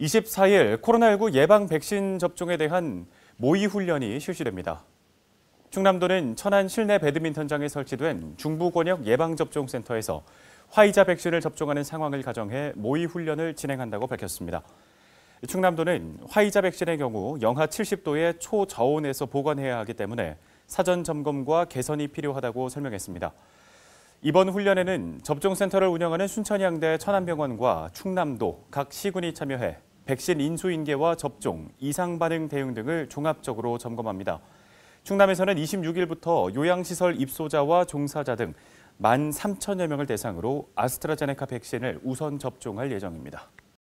24일 코로나19 예방 백신 접종에 대한 모의 훈련이 실시됩니다. 충남도는 천안 실내 배드민턴장에 설치된 중부권역 예방접종센터에서 화이자 백신을 접종하는 상황을 가정해 모의 훈련을 진행한다고 밝혔습니다. 충남도는 화이자 백신의 경우 영하 70도의 초저온에서 보관해야 하기 때문에 사전 점검과 개선이 필요하다고 설명했습니다. 이번 훈련에는 접종센터를 운영하는 순천향대 천안병원과 충남도 각 시군이 참여해 백신 인수인계와 접종, 이상 반응 대응 등을 종합적으로 점검합니다. 충남에서는 26일부터 요양시설 입소자와 종사자 등 만 3천여 명을 대상으로 아스트라제네카 백신을 우선 접종할 예정입니다.